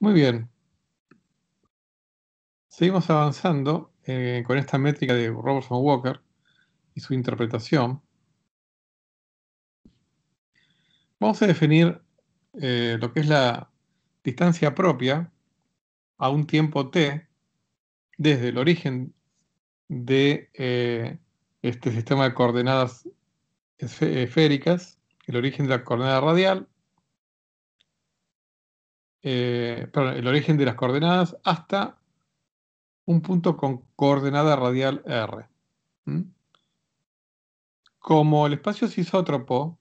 Muy bien. Seguimos avanzando eh, con esta métrica de Robertson Walker y su interpretación. Vamos a definir eh, lo que es la distancia propia a un tiempo t desde el origen de eh, este sistema de coordenadas esféricas, el origen de la coordenada radial, eh, el origen de las coordenadas hasta un punto con coordenada radial R. Como el espacio es isótropo,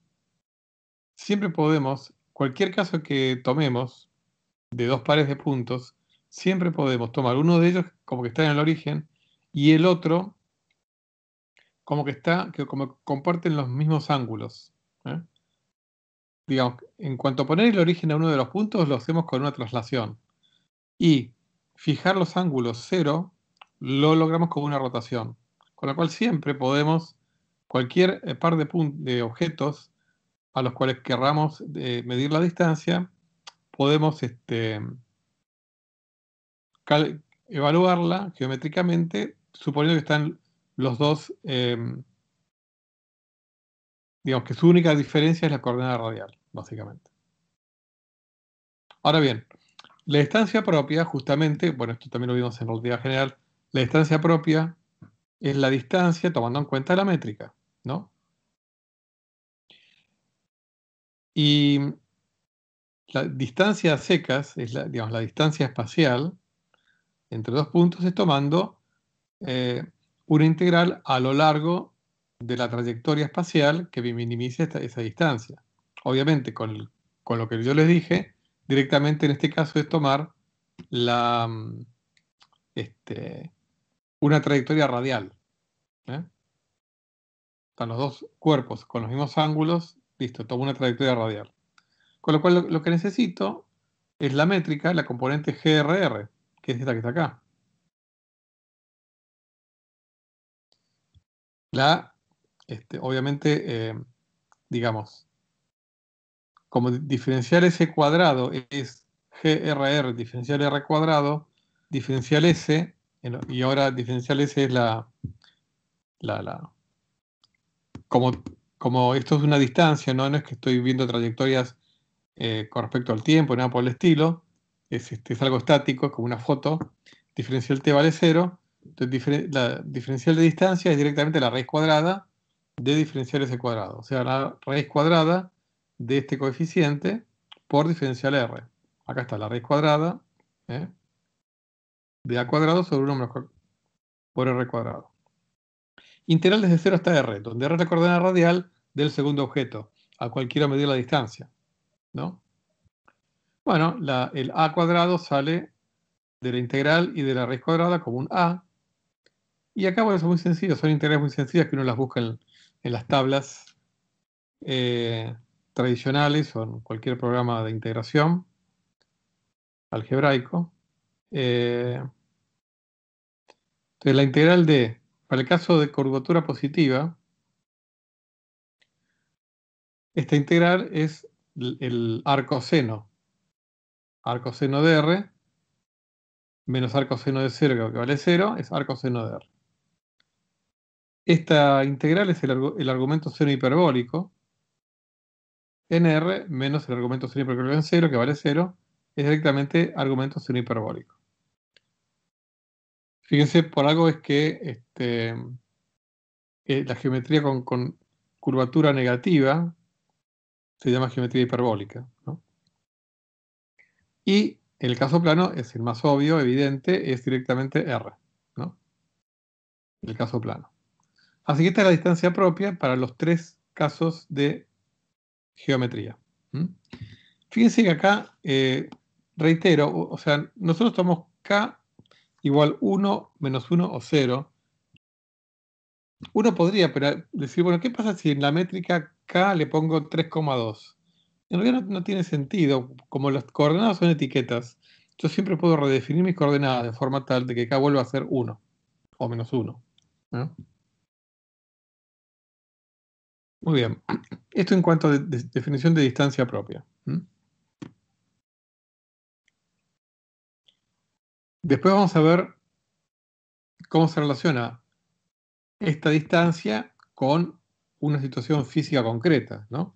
siempre podemos, cualquier caso que tomemos de dos pares de puntos, siempre podemos tomar uno de ellos como que está en el origen y el otro como que está, que como comparten los mismos ángulos digamos, en cuanto a poner el origen a uno de los puntos, lo hacemos con una traslación. Y fijar los ángulos cero, lo logramos con una rotación. Con la cual siempre podemos, cualquier eh, par de, de objetos a los cuales querramos eh, medir la distancia, podemos este, evaluarla geométricamente, suponiendo que están los dos em, Digamos que su única diferencia es la coordenada radial, básicamente. Ahora bien, la distancia propia, justamente, bueno, esto también lo vimos en relatividad general, la distancia propia es la distancia tomando en cuenta la métrica, ¿no? Y la distancia secas, es la, digamos, la distancia espacial entre dos puntos es tomando eh, una integral a lo largo de la trayectoria espacial que minimice esa distancia. Obviamente, con, lo que yo les dije, directamente en este caso es tomar la, mm, este, una trayectoria radial. ¿eh? Están los dos cuerpos con los mismos ángulos, listo, tomo una trayectoria radial. Con lo cual lo, lo que necesito es la métrica, la componente GRR, que es esta que está acá. La este, obviamente, eh, digamos, como diferencial S cuadrado es GRR diferencial R cuadrado, diferencial S, y ahora diferencial S es la... como, como esto es una distancia, ¿no? no es que estoy viendo trayectorias eh, con respecto al tiempo, nada por el estilo, es, este, es algo estático, como una foto, diferencial t vale cero, entonces la diferencial de distancia es directamente la raíz cuadrada de diferencial ese cuadrado, o sea, la raíz cuadrada de este coeficiente por diferencial R. Acá está la raíz cuadrada ¿eh? de A cuadrado sobre 1 menos por R cuadrado. Integral desde 0 hasta R, donde R es la coordenada radial del segundo objeto, a cualquiera medir la distancia. ¿no? Bueno, el A cuadrado sale de la integral y de la raíz cuadrada como un A. Y acá, bueno, son muy sencillo. son integrales muy sencillas que uno las busca en, en las tablas eh, tradicionales o en cualquier programa de integración algebraico. entonces, eh, la integral de, para el caso de curvatura positiva, esta integral es el, arcoseno. arco seno. de R menos arco seno de 0 que vale 0 es arco seno de R. Esta integral es el, argumento seno hiperbólico. R menos el argumento seno hiperbólico en 0, que vale 0, es directamente argumento seno hiperbólico. Fíjense, por algo es que este, eh, la geometría con, curvatura negativa se llama geometría hiperbólica. Y el caso plano es el más obvio, evidente, es directamente R. El caso plano. Así que esta es la distancia propia para los tres casos de geometría. Fíjense que acá, eh, reitero, o, sea, nosotros tomamos k igual 1, menos 1 o 0. Uno podría pero eh, decir, bueno, ¿qué pasa si en la métrica k le pongo 3,2? En realidad no, tiene sentido, como las coordenadas son etiquetas, yo siempre puedo redefinir mis coordenadas de forma tal de que k vuelva a ser 1 o menos 1. Muy bien. Esto en cuanto a definición de distancia propia. Después vamos a ver cómo se relaciona esta distancia con una situación física concreta, ¿no?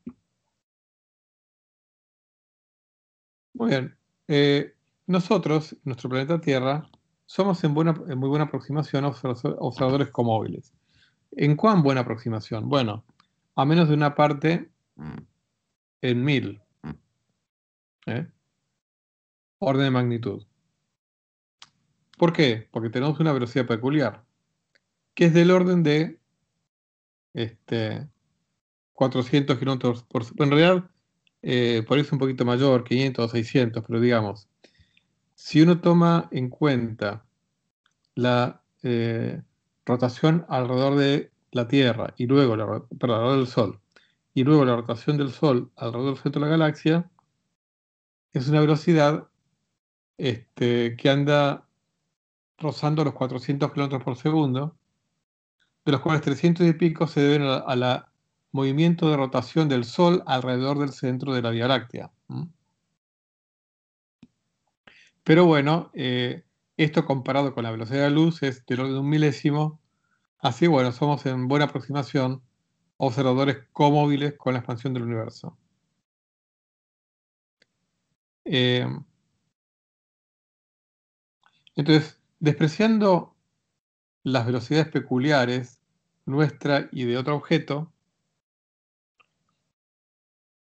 Muy bien. Eh, nosotros, nuestro planeta Tierra, somos en, en muy buena aproximación a observadores comóviles. ¿En cuán buena aproximación? Bueno, a menos de una parte mm. en mil. Mm. ¿Eh? Orden de magnitud. ¿Por qué? Porque tenemos una velocidad peculiar, que es del orden de este, 400 kilómetros por En realidad, eh, por eso un poquito mayor, 500, 600, pero digamos, si uno toma en cuenta la eh, rotación alrededor de la Tierra y luego la, del Sol y luego la rotación del Sol alrededor del centro de la galaxia es una velocidad este, que anda rozando los 400 kilómetros por segundo, de los cuales 300 y pico se deben al movimiento de rotación del Sol alrededor del centro de la Vía Láctea. Pero bueno, eh, esto comparado con la velocidad de la luz es del orden de un milésimo Así, bueno, somos en buena aproximación observadores comóviles con la expansión del universo. Eh, entonces, despreciando las velocidades peculiares nuestra y de otro objeto,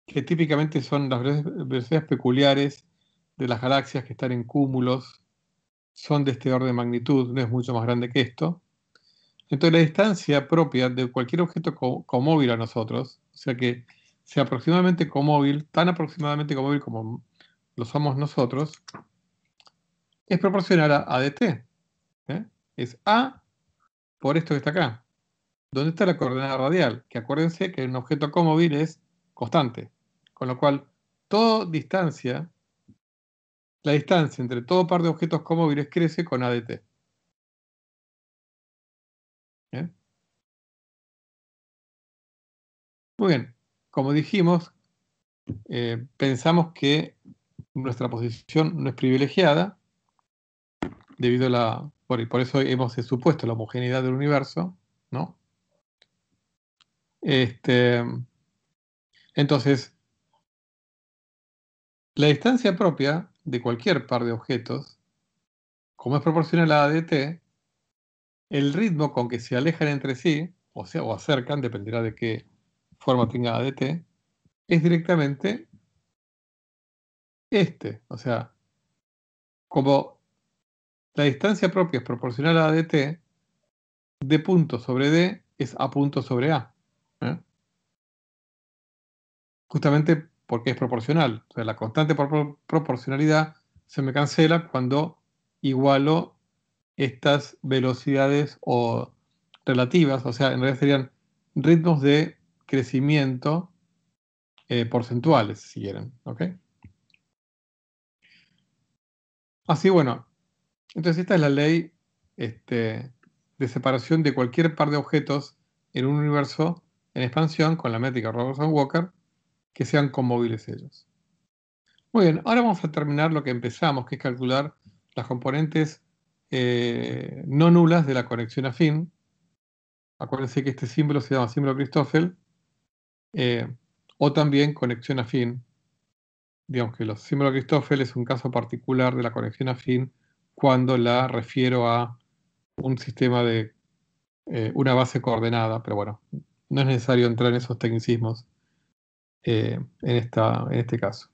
que típicamente son las velocidades peculiares de las galaxias que están en cúmulos, son de este orden de magnitud, no es mucho más grande que esto. Entonces la distancia propia de cualquier objeto comóvil a nosotros, o sea que sea aproximadamente comóvil, tan aproximadamente comóvil como lo somos nosotros, es proporcional a ADT. ¿eh? Es A por esto que está acá. ¿Dónde está la coordenada radial? Que acuérdense que un objeto comóvil es constante. Con lo cual, toda distancia, la distancia entre todo par de objetos comóviles crece con ADT. ¿Eh? Muy bien, como dijimos, eh, pensamos que nuestra posición no es privilegiada, debido a la. Por, eso hemos supuesto la homogeneidad del universo, ¿no? Este, entonces, la distancia propia de cualquier par de objetos, como es proporcional a ADT, el ritmo con que se alejan entre sí, o sea, o acercan, dependerá de qué forma tenga ADT, es directamente este. O sea, como la distancia propia es proporcional a ADT, de punto sobre D es A punto sobre A. ¿eh? Justamente porque es proporcional. O sea, la constante por proporcionalidad se me cancela cuando igualo estas velocidades o relativas, o sea, en realidad serían ritmos de crecimiento eh, porcentuales, si quieren. Así, bueno, entonces esta es la ley este, de separación de cualquier par de objetos en un universo en expansión con la métrica Robertson Walker que sean conmóviles ellos. Muy bien, ahora vamos a terminar lo que empezamos, que es calcular las componentes eh, no nulas de la conexión afín. Acuérdense que este símbolo se llama símbolo Christoffel. Eh, o también conexión afín. Digamos que los símbolo Christoffel es un caso particular de la conexión afín cuando la refiero a un sistema de eh, una base coordenada, pero bueno, no es necesario entrar en esos tecnicismos en, esta, en este caso.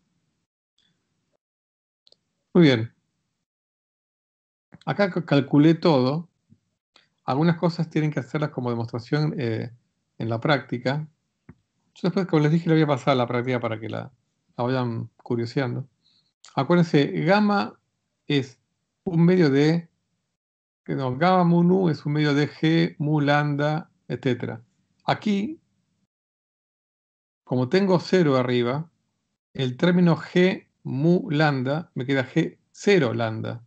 Muy bien, Acá calculé todo. Algunas cosas tienen que hacerlas como demostración eh, en la práctica. Yo después, como les dije, le voy a pasar la práctica para que la, vayan curioseando. Acuérdense, gamma es un medio de... No, gamma mu nu es un medio de g, mu lambda, etc. Aquí, como tengo 0 arriba, el término g mu lambda me queda g0 lambda.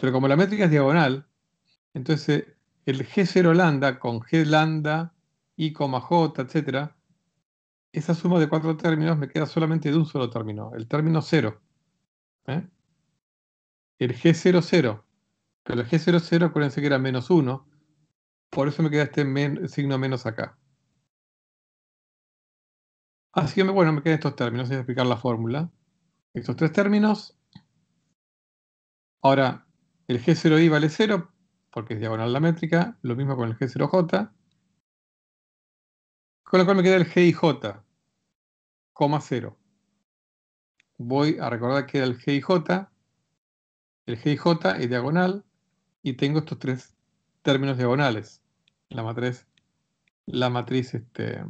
Pero como la métrica es diagonal, entonces el G0 lambda con G lambda, I, J, etc. Esa suma de cuatro términos me queda solamente de un solo término, el término 0. ¿eh? El G00. Pero el G00, acuérdense que era menos 1. Por eso me queda este signo menos acá. Así que, bueno, me quedan estos términos. Voy a explicar la fórmula. Estos tres términos. Ahora, el G0i vale 0 porque es diagonal la métrica, lo mismo con el G0j, con lo cual me queda el GIJ, coma 0. Voy a recordar que era el GIJ, el GIJ es diagonal y tengo estos tres términos diagonales. La matriz, la matriz este...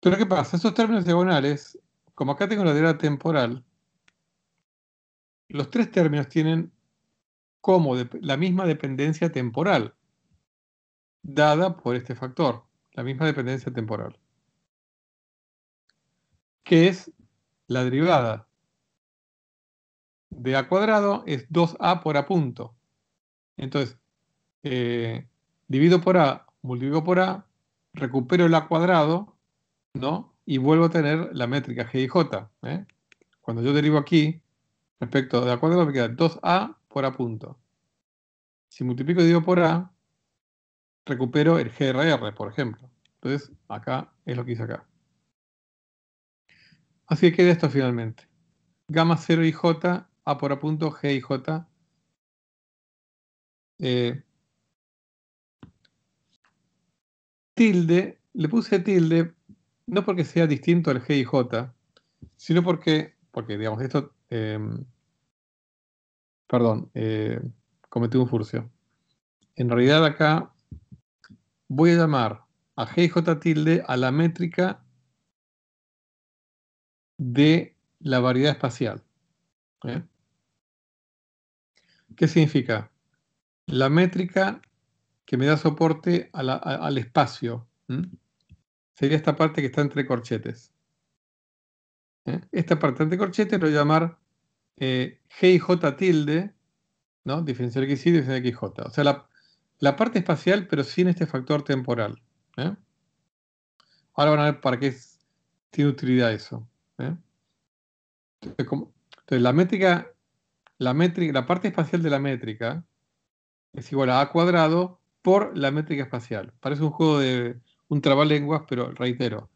Pero ¿qué pasa? Estos términos diagonales, como acá tengo la deriva temporal, los tres términos tienen como la misma dependencia temporal dada por este factor, la misma dependencia temporal, que es la derivada de a cuadrado es 2a por a punto. Entonces, eh, divido por a, multiplico por a, recupero el a cuadrado, ¿no? Y vuelvo a tener la métrica g y j. ¿eh? Cuando yo derivo aquí, Respecto, de acuerdo a lo queda, 2A por A punto. Si multiplico y digo por A, recupero el GRR, por ejemplo. Entonces, acá es lo que hice acá. Así que queda esto finalmente. Gamma 0 y J, A por A punto, G y J. Eh, tilde, le puse tilde no porque sea distinto al G y J, sino porque, porque digamos, esto Em, perdón, eh, cometí un furcio. En realidad acá voy a llamar a GJ tilde a la métrica de la variedad espacial. ¿eh? ¿Qué significa? La métrica que me da soporte al espacio. Sería esta parte que está entre corchetes. Esta parte apartante corchete lo voy a llamar y eh, j tilde, ¿no? Diferencial XY, diferencial XJ. O sea, la, parte espacial, pero sin este factor temporal. ¿eh? Ahora van a ver para qué tiene utilidad eso. ¿eh? Entonces, la métrica, la métrica, la parte espacial de la métrica es igual a A cuadrado por la métrica espacial. Parece un juego de un trabalenguas, pero reitero,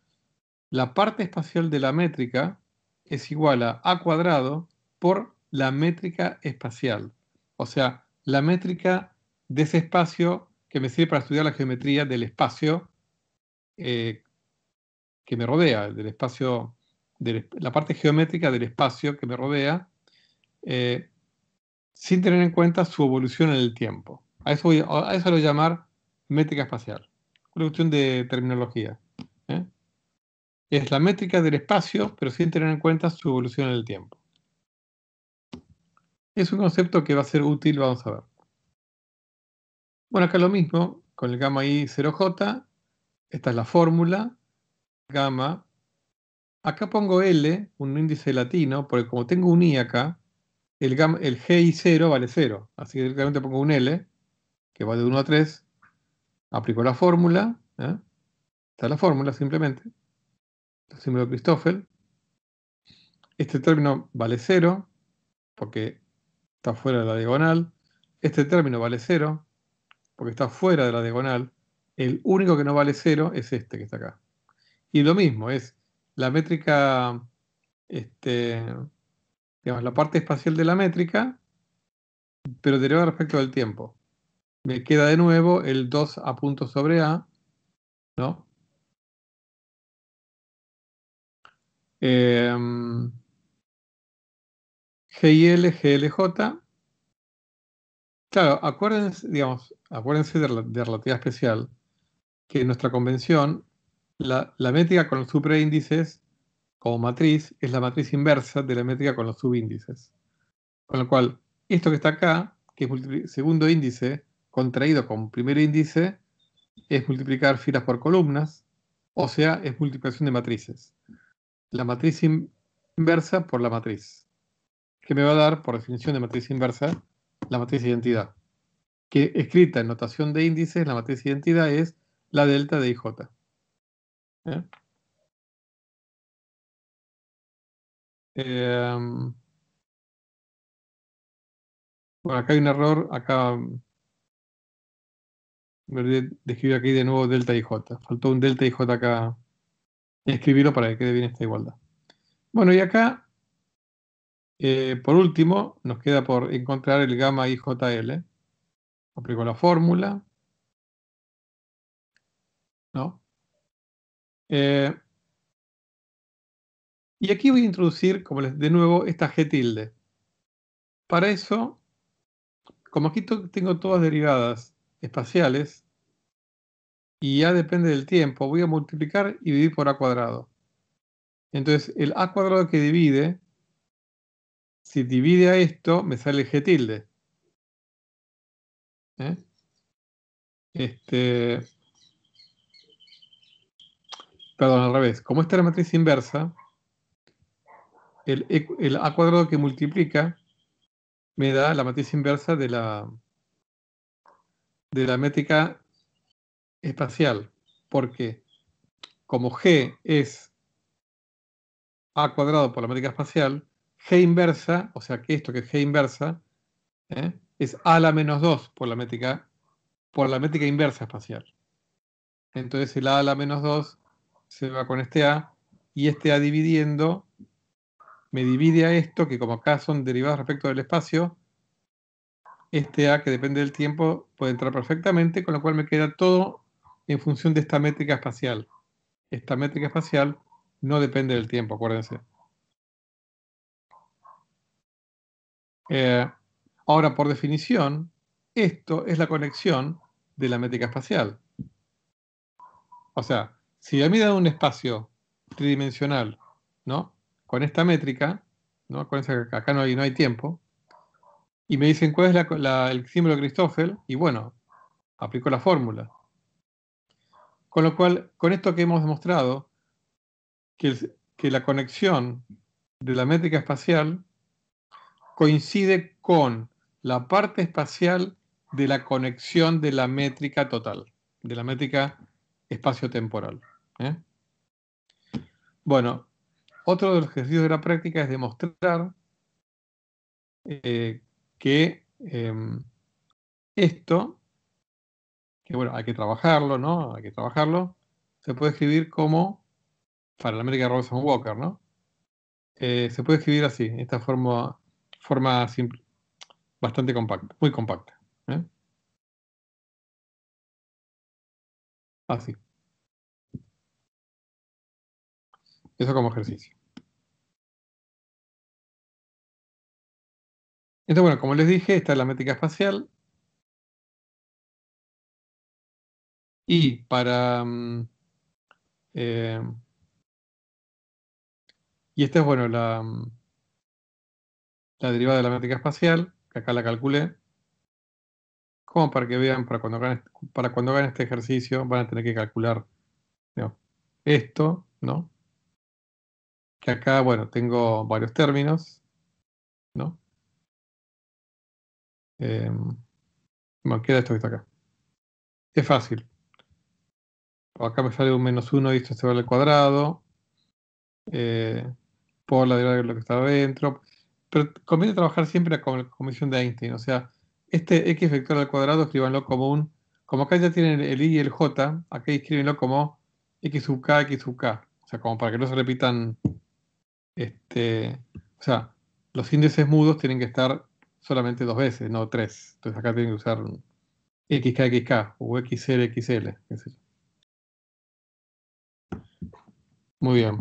la parte espacial de la métrica es igual a a cuadrado por la métrica espacial, o sea, la métrica de ese espacio que me sirve para estudiar la geometría del espacio eh, que me rodea, del espacio, de la parte geométrica del espacio que me rodea, eh, sin tener en cuenta su evolución en el tiempo. A eso, a eso lo voy a llamar métrica espacial. Una cuestión de terminología es la métrica del espacio, pero sin tener en cuenta su evolución en el tiempo. Es un concepto que va a ser útil, vamos a ver. Bueno, acá lo mismo, con el gamma i 0j, esta es la fórmula, gamma. Acá pongo L, un índice latino, porque como tengo un i acá, el, el g 0 vale 0, así que directamente pongo un L, que va de 1 a 3, aplico la fórmula, ¿eh? Esta es la fórmula simplemente, símbolo Christoffel. Este término vale cero, porque está fuera de la diagonal. Este término vale cero, porque está fuera de la diagonal. El único que no vale cero es este que está acá. Y lo mismo, es la métrica, este, digamos, la parte espacial de la métrica, pero derivada respecto del tiempo. Me queda de nuevo el 2 a punto sobre A, ¿no? eh, em, GIL, GLJ. Claro, acuérdense, acuérdense de, de relatividad especial que en nuestra convención la, métrica con los superíndices como matriz es la matriz inversa de la métrica con los subíndices. Con lo cual, esto que está acá, que es segundo índice contraído con primer índice, es multiplicar filas por columnas, o sea, es multiplicación de matrices la matriz inversa por la matriz, que me va a dar, por definición de matriz inversa, la matriz identidad, que escrita en notación de índices, la matriz identidad es la delta de IJ. Em, bueno, acá hay un error, acá describí aquí de nuevo delta IJ, faltó un delta IJ acá escribirlo para que quede bien esta igualdad. Bueno, y acá, eh, por último, nos queda por encontrar el gamma IJL. Aplico la fórmula. ¿No? Eh, y aquí voy a introducir, como de nuevo, esta G tilde. Para eso, como aquí tengo todas derivadas espaciales, y ya depende del tiempo, voy a multiplicar y dividir por A cuadrado. Entonces, el A cuadrado que divide, si divide a esto, me sale G tilde. ¿Eh? Este, perdón, al revés. Como esta es la matriz inversa, e, el, A cuadrado que multiplica me da la matriz inversa de la, de la métrica espacial, porque como G es A cuadrado por la métrica espacial, G inversa, o sea que esto que es G inversa, ¿eh? es A la menos 2 por la métrica, por la métrica inversa espacial. Entonces el A a la menos 2 se va con este A y este A dividiendo me divide a esto, que como acá son derivadas respecto del espacio, este A que depende del tiempo puede entrar perfectamente, con lo cual me queda todo en función de esta métrica espacial. Esta métrica espacial no depende del tiempo, acuérdense. Eh, ahora, por definición, esto es la conexión de la métrica espacial. O sea, si a mí me un espacio tridimensional, ¿no? Con esta métrica, ¿no? Acuérdense que acá no hay, tiempo, y me dicen cuál es el símbolo de Christoffel, y bueno, aplico la fórmula. Con lo cual, con esto que hemos demostrado, que, la conexión de la métrica espacial coincide con la parte espacial de la conexión de la métrica total, de la métrica espacio-temporal. ¿eh? Bueno, otro de los ejercicios de la práctica es demostrar eh, que em, esto que bueno, hay que trabajarlo, ¿no? Hay que trabajarlo. Se puede escribir como, para la América Robinson Walker, ¿no? Eh, se puede escribir así, esta forma, forma simple, bastante compacta, muy compacta. ¿eh? Así. Eso como ejercicio. Entonces, bueno, como les dije, esta es la métrica espacial. Y para... Mm, eh, y esta es, bueno, la, mm, la derivada de la métrica espacial, que acá la calculé. Como para que vean, para cuando hagan, para cuando este ejercicio, van a tener que calcular esto, ¿no? Que acá, bueno, tengo varios términos, ¿no? Eh, bueno, queda esto que está acá. Es fácil acá me sale un menos 1 y esto se vale al cuadrado. por la derivada de lo que estaba adentro. Pero conviene trabajar siempre con la comisión de Einstein. O sea, este x vector al cuadrado, escribanlo como un. Como acá ya tienen el i y el j, acá escríbenlo como x sub k, x sub k. O sea, como para que no se repitan. Este, o sea, los índices mudos tienen que estar solamente dos veces, no tres. Entonces acá tienen que usar XK, XK o XL, XL. Qué sé Muy bien.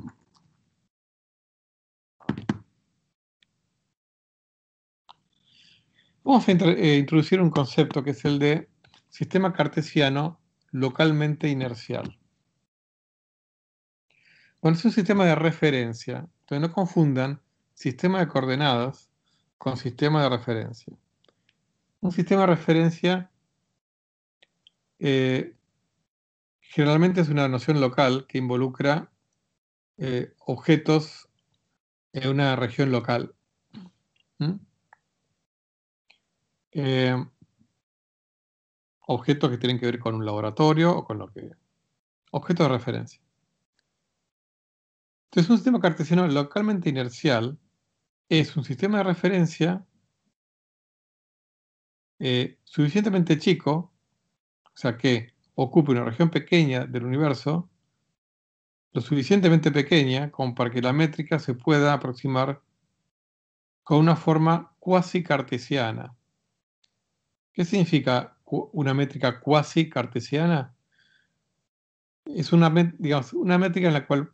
Vamos a eh, introducir un concepto que es el de sistema cartesiano localmente inercial. Bueno, es un sistema de referencia. Entonces no confundan sistema de coordenadas con sistema de referencia. Un sistema de referencia eh, generalmente es una noción local que involucra eh, objetos en una región local. ¿Mm? Eh, objetos que tienen que ver con un laboratorio o con lo que... Objetos de referencia. Entonces, un sistema cartesiano localmente inercial es un sistema de referencia eh, suficientemente chico, o sea, que ocupe una región pequeña del universo, lo suficientemente pequeña como para que la métrica se pueda aproximar con una forma cuasi cartesiana. ¿Qué significa una métrica cuasi cartesiana? Es una, una métrica en la cual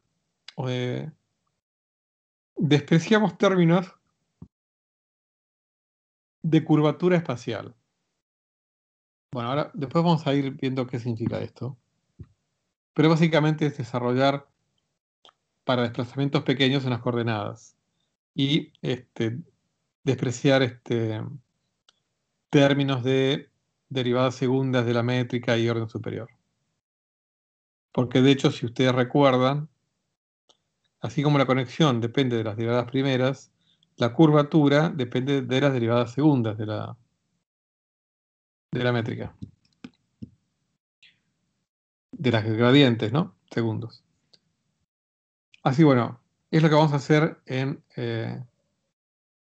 eh, despreciamos términos de curvatura espacial. Bueno, ahora después vamos a ir viendo qué significa esto pero básicamente es desarrollar para desplazamientos pequeños en las coordenadas y este, despreciar este, términos de derivadas segundas de la métrica y orden superior. Porque de hecho, si ustedes recuerdan, así como la conexión depende de las derivadas primeras, la curvatura depende de las derivadas segundas de la, de la métrica de las gradientes, ¿no? Segundos. Así bueno, es lo que vamos a hacer en, eh,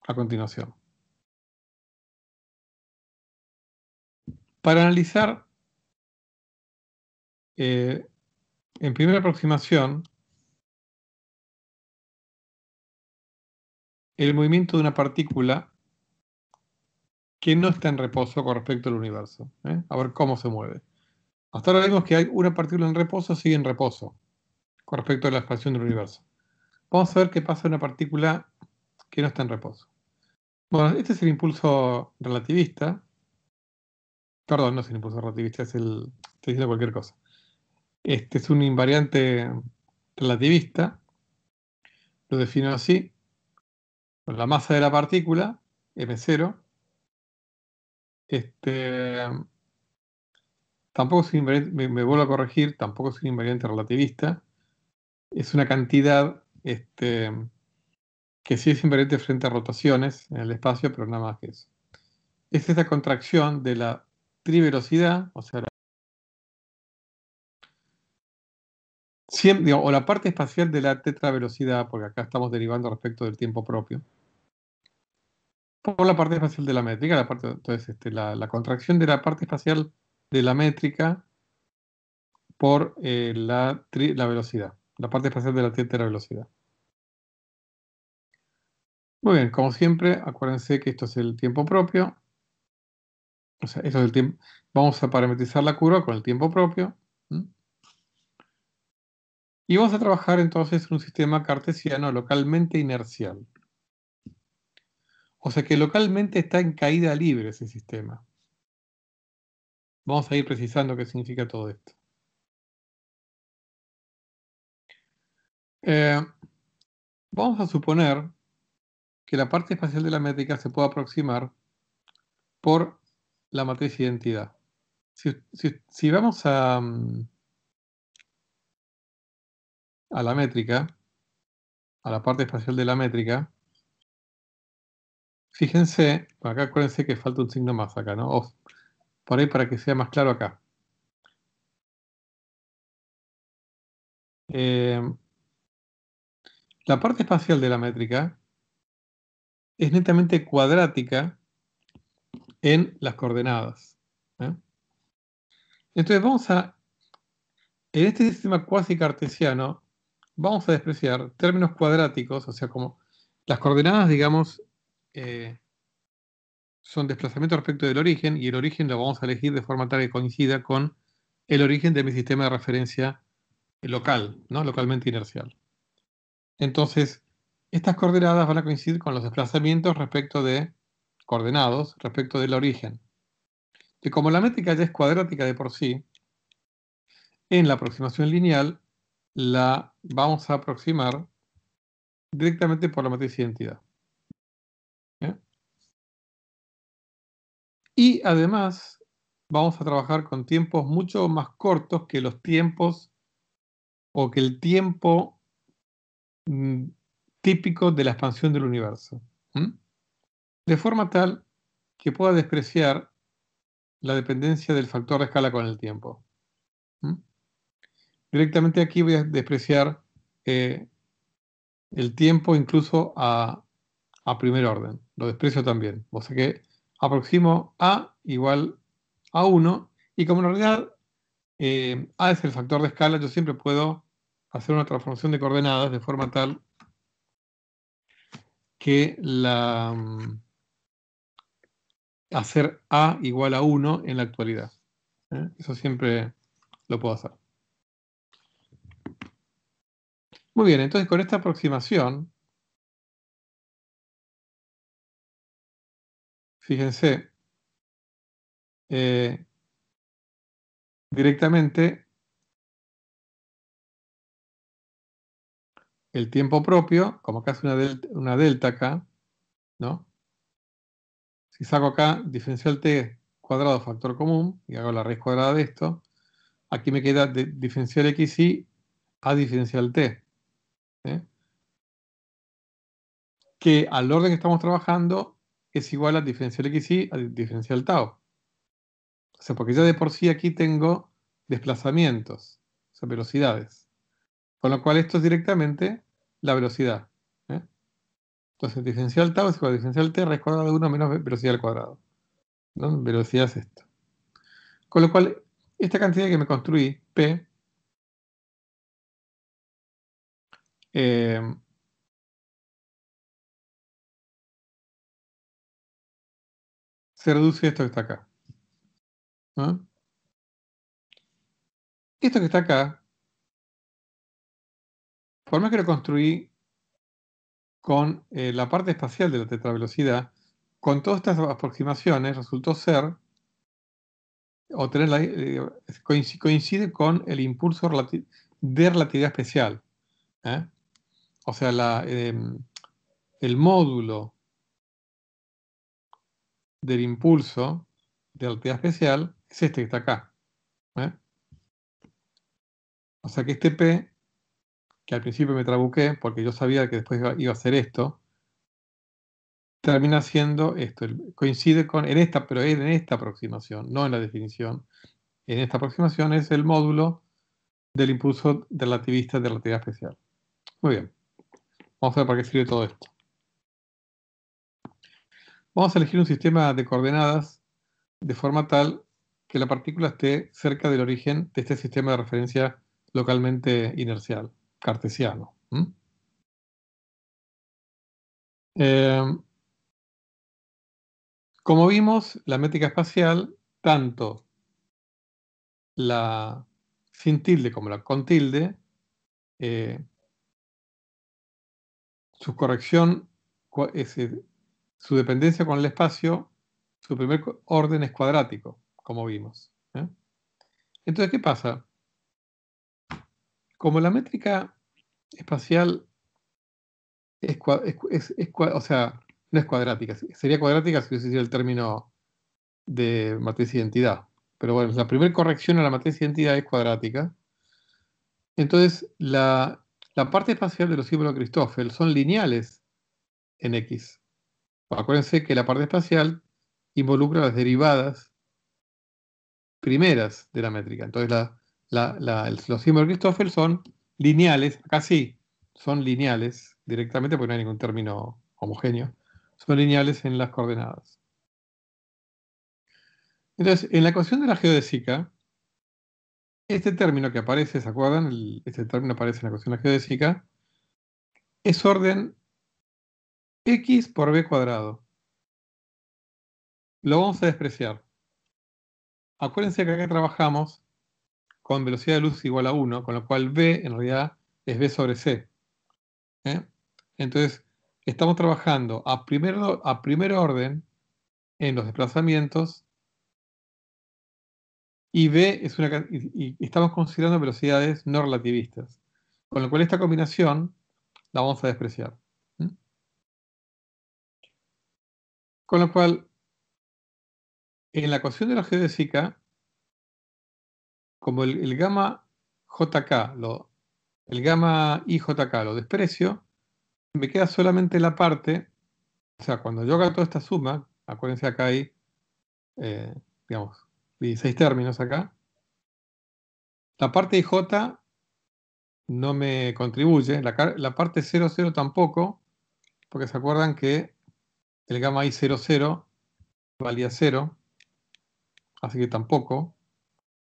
a continuación. Para analizar eh, en primera aproximación el movimiento de una partícula que no está en reposo con respecto al universo. ¿eh? A ver cómo se mueve. Hasta ahora vimos que hay una partícula en reposo, sigue en reposo, con respecto a la expansión del universo. Vamos a ver qué pasa en una partícula que no está en reposo. Bueno, este es el impulso relativista. Perdón, no es el impulso relativista, es el. Estoy diciendo cualquier cosa. Este es un invariante relativista. Lo defino así. Con la masa de la partícula, M0. Este tampoco es me, vuelvo a corregir, tampoco es un invariante relativista. Es una cantidad este, que sí es invariante frente a rotaciones en el espacio, pero nada más que eso. Es esa contracción de la trivelocidad, o sea, la, o la parte espacial de la tetravelocidad, porque acá estamos derivando respecto del tiempo propio, por la parte espacial de la métrica, entonces este, la contracción de la parte espacial de la métrica por eh, la, la velocidad, la parte espacial de la la velocidad. Muy bien, como siempre, acuérdense que esto es el tiempo propio. O sea, es el tiempo. Vamos a parametrizar la curva con el tiempo propio. Y vamos a trabajar entonces en un sistema cartesiano localmente inercial. O sea que localmente está en caída libre ese sistema. Vamos a ir precisando qué significa todo esto. Eh, vamos a suponer que la parte espacial de la métrica se puede aproximar por la matriz identidad. Si, vamos a, mm, a la métrica, a la parte espacial de la métrica, fíjense, acá acuérdense que falta un signo más acá, ¿no? por ahí para que sea más claro acá. Eh, la parte espacial de la métrica es netamente cuadrática en las coordenadas. ¿eh? Entonces vamos a, en este sistema cuasi cartesiano, vamos a despreciar términos cuadráticos, o sea, como las coordenadas, digamos, eh, son desplazamientos respecto del origen y el origen lo vamos a elegir de forma tal que coincida con el origen de mi sistema de referencia local, ¿no? localmente inercial. Entonces, estas coordenadas van a coincidir con los desplazamientos respecto de coordenados respecto del origen. Y como la métrica ya es cuadrática de por sí, en la aproximación lineal la vamos a aproximar directamente por la matriz identidad. Y además vamos a trabajar con tiempos mucho más cortos que los tiempos o que el tiempo mm, típico de la expansión del universo. De forma tal que pueda despreciar la dependencia del factor de escala con el tiempo. Directamente aquí voy a despreciar eh, el tiempo incluso a, a primer orden. Lo desprecio también. O sea que aproximo A igual a 1 y como en realidad eh, A es el factor de escala, yo siempre puedo hacer una transformación de coordenadas de forma tal que la, mm, hacer A igual a 1 en la actualidad. ¿eh? Eso siempre lo puedo hacer. Muy bien, entonces con esta aproximación fíjense, eh, directamente el tiempo propio, como acá hace una delta, acá, ¿no? Si saco acá diferencial t cuadrado factor común y hago la raíz cuadrada de esto, aquí me queda de diferencial xy a diferencial t. ¿eh? Que al orden que estamos trabajando es igual a diferencial x y a diferencial tau. O sea, porque ya de por sí aquí tengo desplazamientos, o sea, velocidades. Con lo cual esto es directamente la velocidad. ¿eh? Entonces, diferencial tau es igual a diferencial t raíz cuadrada de 1 menos velocidad al cuadrado. ¿no? Velocidad es esto. Con lo cual, esta cantidad que me construí, p, eh, se reduce esto que está acá. ¿Ah? Esto que está acá, por más que lo construí con eh, la parte espacial de la tetravelocidad, con todas estas aproximaciones resultó ser, o tener eh, coincide con el impulso de relatividad especial. ¿eh? O sea, el módulo del impulso de la actividad especial es este que está acá. ¿eh? O sea que este P, que al principio me trabuqué porque yo sabía que después iba, a hacer esto, termina siendo esto. Coincide con, en esta, pero es en esta aproximación, no en la definición. En esta aproximación es el módulo del impulso relativista de la actividad especial. Muy bien. Vamos a ver para qué sirve todo esto. Vamos a elegir un sistema de coordenadas de forma tal que la partícula esté cerca del origen de este sistema de referencia localmente inercial, cartesiano. Em, como vimos, la métrica espacial, tanto la sin tilde como la con tilde, eh, su corrección es eh, su dependencia con el espacio, su primer orden es cuadrático, como vimos. ¿eh? Entonces, ¿qué pasa? Como la métrica espacial o sea, no es cuadrática, sería cuadrática si hubiese el término de matriz identidad. Pero bueno, la primera corrección a la matriz identidad es cuadrática. Entonces, la, parte espacial de los símbolos de Christoffel son lineales en X. Acuérdense que la parte espacial involucra las derivadas primeras de la métrica. Entonces los símbolos de Christoffel son lineales, acá sí, son lineales directamente porque no hay ningún término homogéneo, son lineales en las coordenadas. Entonces, en la ecuación de la geodésica, este término que aparece, ¿se acuerdan? este término aparece en la ecuación de la geodésica, es orden x por b cuadrado. Lo vamos a despreciar. Acuérdense que acá trabajamos con velocidad de luz igual a 1, con lo cual b en realidad es b sobre c. ¿eh? Entonces, estamos trabajando a primer, a primer orden en los desplazamientos y b es una y estamos considerando velocidades no relativistas. Con lo cual esta combinación la vamos a despreciar. Con lo cual, en la ecuación de la geodésica, como el, gamma JK, lo, el gamma IJK lo desprecio, me queda solamente la parte, o sea, cuando yo hago toda esta suma, acuérdense acá hay, eh, digamos, 16 términos acá, la parte IJ no me contribuye, la, la parte 00 tampoco, porque se acuerdan que el gamma I00 valía 0, así que tampoco.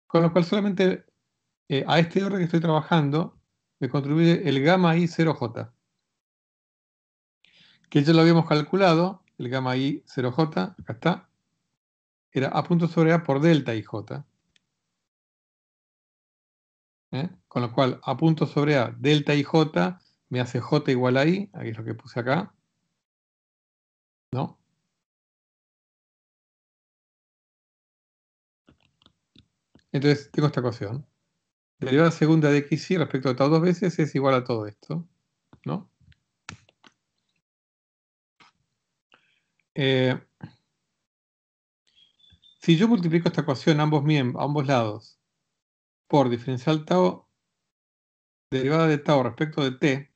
Con lo cual solamente eh, a este R que estoy trabajando me contribuye el gamma I0J, que ya lo habíamos calculado, el gamma I0J, acá está, era A punto sobre A por delta IJ. ¿Eh? Con lo cual, A punto sobre A, delta IJ me hace J igual a I, aquí es lo que puse acá, ¿No? Entonces tengo esta ecuación. Derivada segunda de y respecto a tau dos veces es igual a todo esto. ¿No? Eh, si yo multiplico esta ecuación ambos, a ambos lados por diferencial tau, derivada de tau respecto de t,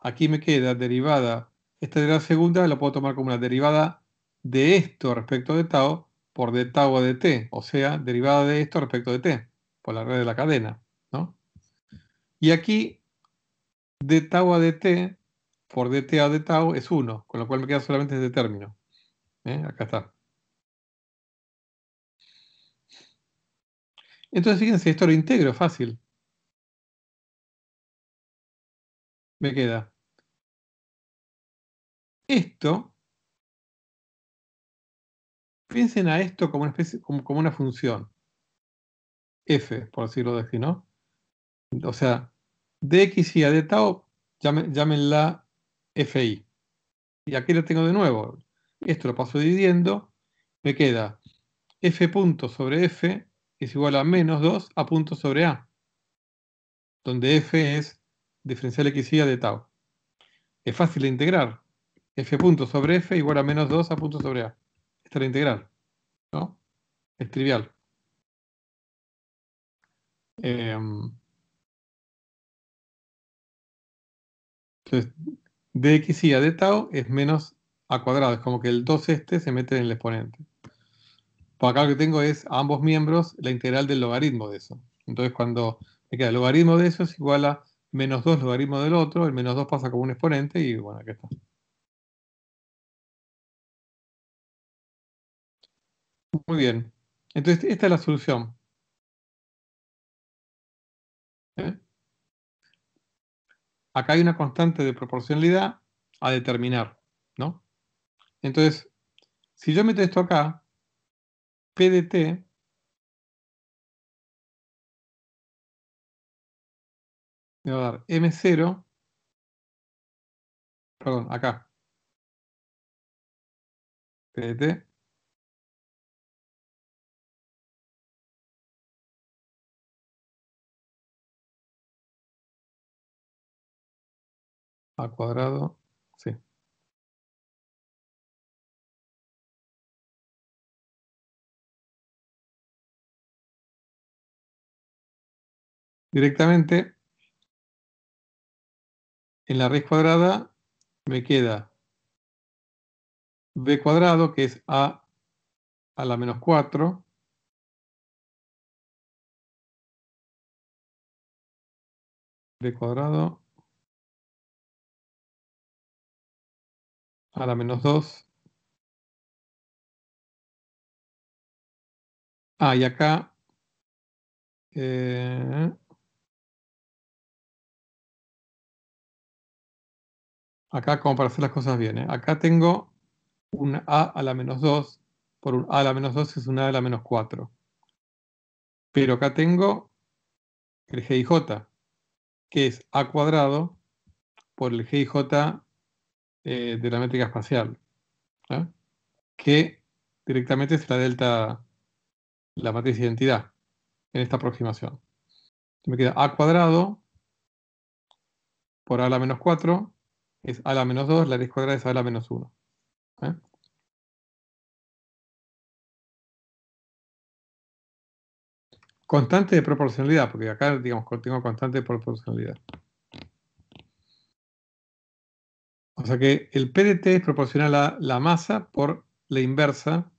aquí me queda derivada esta la segunda la puedo tomar como la derivada de esto respecto de tau por de tau a de t, o sea, derivada de esto respecto de t, por la red de la cadena. Y aquí, de tau a de t, por de a de tau es 1, con lo cual me queda solamente este término. ¿eh? Acá está. Entonces, fíjense, esto lo integro fácil. Me queda esto, piensen a esto como una, como, una función, f, por decirlo así, ¿no? O sea, dx y a de tau, llámenla fi. Y aquí lo tengo de nuevo. Esto lo paso dividiendo, me queda f punto sobre f es igual a menos 2 a punto sobre a, donde f es diferencial x y a de tau. Es fácil de integrar, f punto sobre f igual a menos 2 a punto sobre a. Esta es la integral, ¿no? Es trivial. Em, entonces, dx y a de tau es menos a cuadrado. Es como que el 2 este se mete en el exponente. Por acá lo que tengo es a ambos miembros la integral del logaritmo de eso. Entonces cuando me queda el logaritmo de eso es igual a menos 2 logaritmo del otro, el menos 2 pasa como un exponente y bueno, acá está. Muy bien. Entonces, esta es la solución. ¿Eh? Acá hay una constante de proporcionalidad a determinar, ¿no? Entonces, si yo meto esto acá, P de T me va a dar M0, perdón, acá, P de T a cuadrado, sí. Directamente, en la raíz cuadrada me queda b cuadrado, que es a a la menos 4, b cuadrado a la menos 2. Ah, y acá... Eh, acá como para hacer las cosas bien. ¿eh? Acá tengo un a a la menos 2 por un a a la menos 2 es un a a la menos 4. Pero acá tengo el g y j, que es a cuadrado por el g y j eh, de la métrica espacial, que directamente es la delta, la matriz de identidad, en esta aproximación. Me queda a cuadrado por a la menos 4 es a la menos 2, la raíz cuadrada es a la menos 1. Constante de proporcionalidad, porque acá, digamos, tengo constante de proporcionalidad. O sea que el PDT es proporcional a la masa por la inversa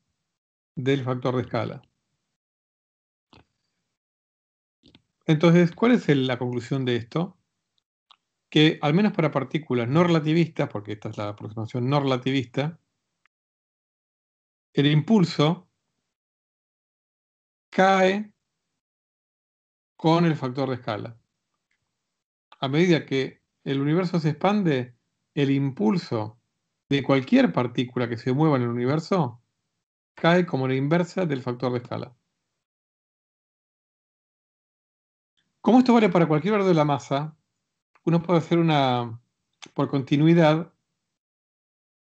del factor de escala. Entonces, ¿cuál es la conclusión de esto? Que al menos para partículas no relativistas, porque esta es la aproximación no relativista, el impulso cae con el factor de escala. A medida que el universo se expande, el impulso de cualquier partícula que se mueva en el universo cae como la inversa del factor de escala. Como esto vale para cualquier valor de la masa, uno puede hacer una, por continuidad,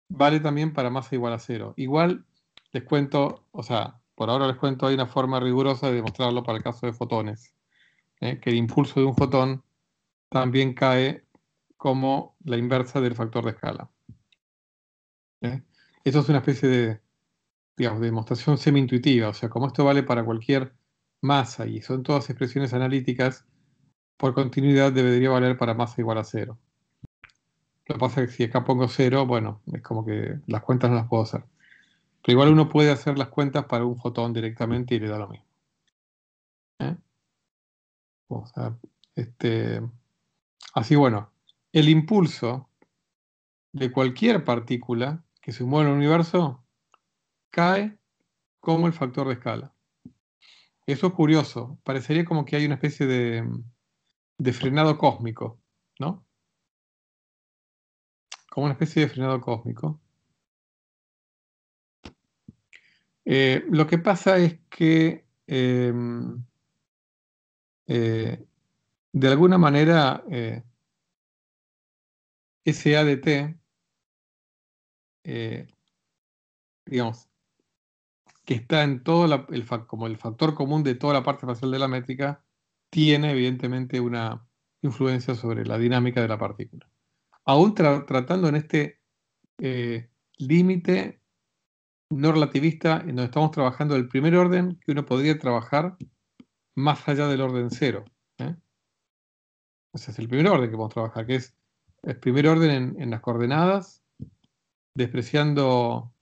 vale también para masa igual a cero. Igual les cuento, o sea, por ahora les cuento, hay una forma rigurosa de demostrarlo para el caso de fotones, ¿eh? que el impulso de un fotón también cae como la inversa del factor de escala. ¿Eh? Esto es una especie de, demostración semi-intuitiva, o sea, como esto vale para cualquier masa y son todas expresiones analíticas, por continuidad debería valer para masa igual a cero. Lo que pasa es que si acá pongo cero, bueno, es como que las cuentas no las puedo hacer. Pero igual uno puede hacer las cuentas para un fotón directamente y le da lo mismo. ¿Eh? Este, así bueno, el impulso de cualquier partícula que se mueve en el universo cae como el factor de escala. Eso es curioso. Parecería como que hay una especie de, frenado cósmico, ¿no? Como una especie de frenado cósmico. Eh, lo que pasa es que em, eh, de alguna manera eh, SADT, eh, digamos, que está en todo el, como el factor común de toda la parte facial de la métrica, tiene evidentemente una influencia sobre la dinámica de la partícula. Aún tratando en este eh, límite no relativista, en donde estamos trabajando el primer orden que uno podría trabajar más allá del orden cero. ¿eh? Ese es el primer orden que podemos trabajar, que es el primer orden en, las coordenadas, despreciando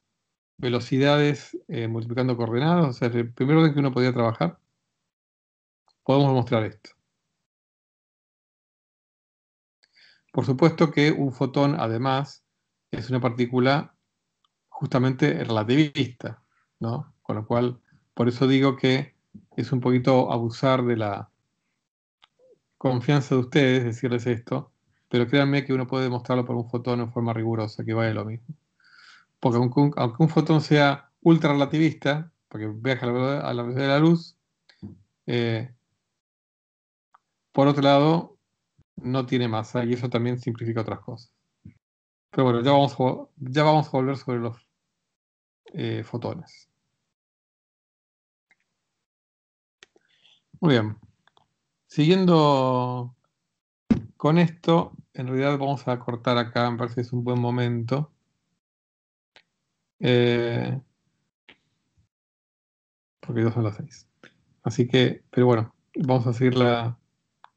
velocidades, eh, multiplicando coordenadas, o sea, el primer orden que uno podía trabajar, podemos mostrar esto. Por supuesto que un fotón, además, es una partícula justamente relativista, ¿no? Con lo cual, por eso digo que es un poquito abusar de la confianza de ustedes decirles esto, pero créanme que uno puede demostrarlo por un fotón en forma rigurosa, que vale lo mismo. Porque aunque un, fotón sea ultra relativista, porque viaja a la velocidad de la luz, eh, por otro lado, no tiene masa y eso también simplifica otras cosas. Pero bueno, ya vamos a, ya vamos a volver sobre los eh, fotones. Muy bien. Siguiendo con esto, en realidad vamos a cortar acá, me parece que es un buen momento. Eh, porque dos son las seis. Así que, pero bueno, vamos a seguir la,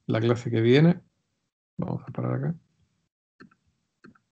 la clase que viene. Vamos a parar acá.